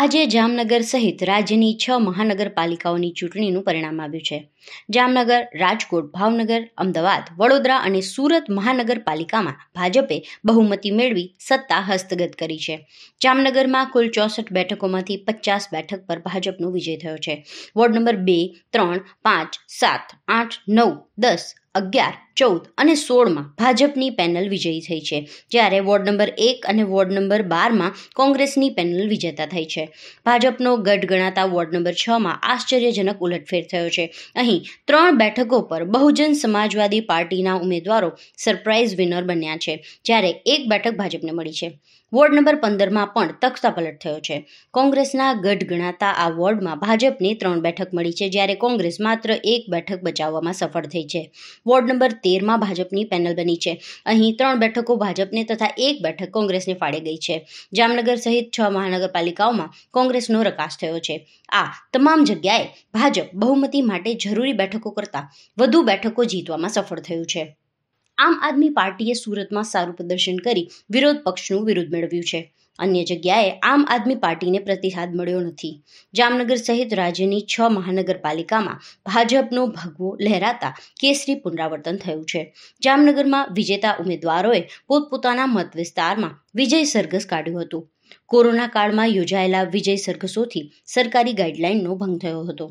આજે જામનગર સહિત રાજ્યની છ મહાનગરપાલિકાઓની ચૂંટણીનું પરિણામ આવ્યું છે જામનગર રાજકોટ ભાવનગર અમદાવાદ વડોદરા અને સુરત મહાનગરપાલિકામાં ભાજપે બહુમતી મેળવી સત્તા હસ્તગત કરી છે જામનગરમાં કુલ ચોસઠ બેઠકોમાંથી પચાસ બેઠક પર ભાજપનો વિજય થયો છે વોર્ડ નંબર બે ત્રણ પાંચ સાત આઠ નવ દસ અગિયાર ચૌદ અને સોળમાં ભાજપની પેનલ વિજયી થઈ છે જ્યારે વોર્ડ નંબર એક અને વોર્ડ નંબર બારમાં કોંગ્રેસની પેનલ વિજેતા થઈ છે ભાજપનો ગઢ ગણાતા વોર્ડ નંબર છમાં આશ્ચર્યજનક ઉલટફેર થયો છે અહીં ત્રણ બેઠકો પર બહુજન સમાજવાદી પાર્ટીના ઉમેદવારો સરપ્રાઇઝ વિનર બન્યા છે જ્યારે એક બેઠક ભાજપને મળી છે વોર્ડ નંબર પંદરમાં પણ તખ્તાપલટ થયો છે કોંગ્રેસના ગઢ ગણાતા આ વોર્ડમાં ભાજપને ત્રણ બેઠક મળી છે જ્યારે કોંગ્રેસ માત્ર એક બેઠક બચાવવામાં સફળ થઈ છે વોર્ડ નંબર તેરમાં ભાજપની પેનલ બની છે અહીં ત્રણ બેઠકો ભાજપને તથા એક બેઠક કોંગ્રેસને ફાળે ગઈ છે જામનગર સહિત છ મહાનગરપાલિકાઓમાં કોંગ્રેસનો રકાસ થયો છે આ તમામ જગ્યાએ ભાજપ બહુમતી માટે જરૂરી બેઠકો કરતાં વધુ બેઠકો જીતવામાં સફળ થયું છે આમ આદમી પાર્ટીએ સુરતમાં સારું પ્રદર્શન કરી વિરોધ પક્ષનું વિરોધ મેળવ્યું છે અન્ય જગ્યાએ આમ આદમી પાર્ટીને પ્રતિસાદ મળ્યો નથી જામનગર સહિત રાજ્યની છ મહાનગરપાલિકામાં ભાજપનો ભગવો લહેરાતા કેસરી પુનરાવર્તન થયું છે જામનગરમાં વિજેતા ઉમેદવારોએ પોતપોતાના મત વિસ્તારમાં વિજય સરઘસ કાઢ્યું હતું કોરોના કાળમાં યોજાયેલા વિજય સરઘસોથી સરકારી ગાઈડલાઈનનો ભંગ થયો હતો